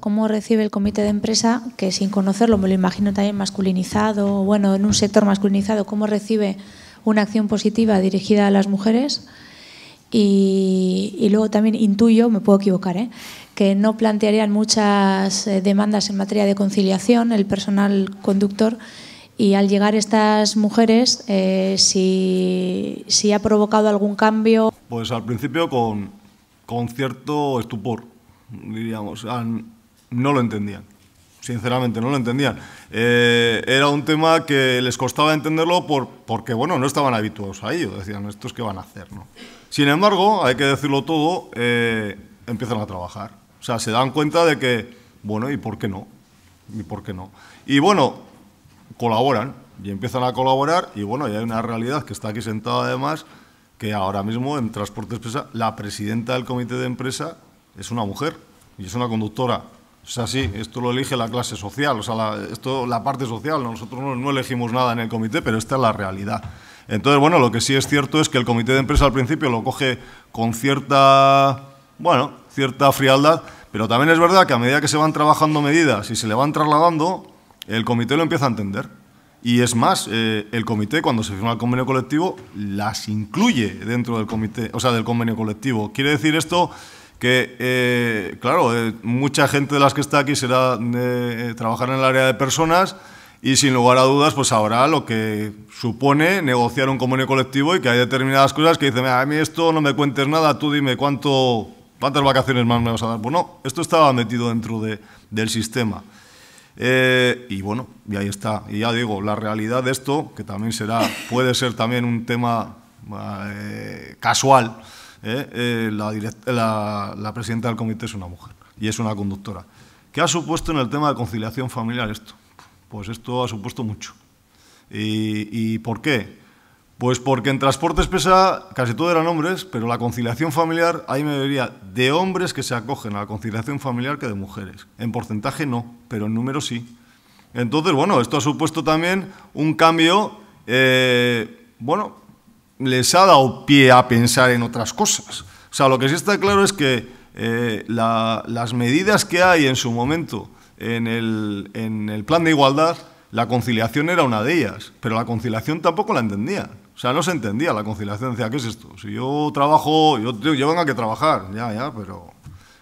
cómo recibe el comité de empresa, que sin conocerlo me lo imagino también masculinizado, bueno, en un sector masculinizado, cómo recibe una acción positiva dirigida a las mujeres. Y, luego también intuyo, me puedo equivocar, ¿eh? que no plantearían muchas eh, demandas en materia de conciliación el personal conductor. Y al llegar estas mujeres, eh, si, ha provocado algún cambio. Pues al principio con, con cierto estupor, diríamos no lo entendían. Sinceramente, no lo entendían. Eh, era un tema que les costaba entenderlo por, porque, bueno, no estaban habituados a ello. Decían, esto es qué van a hacer? Sin embargo, hay que decirlo todo, eh, empiezan a trabajar. O sea, se dan cuenta de que, bueno, ¿y por qué no? ¿Y por qué no? Y bueno, colaboran y empiezan a colaborar y bueno, ya hay una realidad que está aquí sentada además, que ahora mismo en Transporte Expresa la presidenta del comité de empresa es una mujer y es una conductora sea, así, esto lo elige la clase social, o sea, la, esto, la parte social, nosotros no, elegimos nada en el comité, pero esta es la realidad. Entonces, bueno, lo que sí es cierto es que el comité de empresa al principio lo coge con cierta, bueno, cierta frialdad, pero también es verdad que a medida que se van trabajando medidas y se le van trasladando, el comité lo empieza a entender. Y es más, eh, el comité, cuando se firma el convenio colectivo, las incluye dentro del comité, o sea, del convenio colectivo. Quiere decir esto que, eh, claro, eh, mucha gente de las que está aquí será de eh, trabajar en el área de personas y sin lugar a dudas, pues ahora lo que supone negociar un convenio colectivo y que hay determinadas cosas que dicen, a mí esto no me cuentes nada, tú dime cuánto, cuántas vacaciones más me vas a dar. Pues no, esto estaba metido dentro de, del sistema. y bueno, y ahí está. Y ya digo, la realidad de esto, que también será, puede ser también un tema casual, eh, eh, la, la, presidenta del comité es una mujer y es una conductora. ¿Qué ha supuesto en el tema de conciliación familiar esto? Pues esto ha supuesto mucho. ¿Y, por qué? Pues porque en transportes pesa, casi todos eran hombres, pero la conciliación familiar, ahí me vería de hombres que se acogen a la conciliación familiar que de mujeres. En porcentaje no, pero en número sí. Entonces, bueno, esto ha supuesto también un cambio, eh, bueno, les ha dado pie a pensar en otras cosas. O sea, lo que sí está claro es que eh, las medidas que hay en su momento en el, en el plan de igualdad, la conciliación era una de ellas, pero la conciliación tampoco la entendía. O sea, no se entendía la conciliación. Decía, ¿qué es esto? Si yo trabajo, yo, yo a que trabajar, ya, ya, pero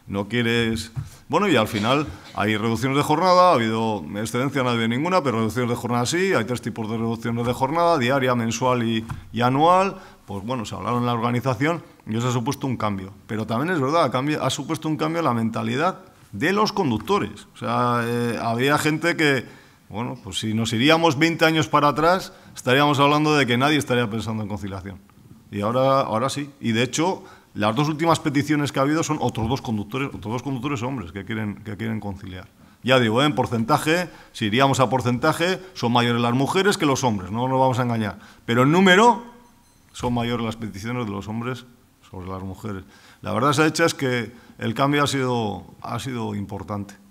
no quieres... Bueno, y al final hay reducciones de jornada, ha habido excedencia, no ha habido ninguna, pero reducciones de jornada sí, hay tres tipos de reducciones de jornada, diaria, mensual y, anual. Pues bueno, se hablaron en la organización y eso ha supuesto un cambio. Pero también es verdad, ha supuesto un cambio en la mentalidad de los conductores. O sea, eh, había gente que, bueno, pues si nos iríamos 20 años para atrás, estaríamos hablando de que nadie estaría pensando en conciliación. Y ahora, ahora sí. Y de hecho, las dos últimas peticiones que ha habido son otros dos conductores, otros dos conductores hombres que quieren, que quieren conciliar. Ya digo, ¿eh? en porcentaje, si iríamos a porcentaje, son mayores las mujeres que los hombres, no nos vamos a engañar. Pero en número son mayores las peticiones de los hombres sobre las mujeres. La verdad es que el cambio ha sido, ha sido importante.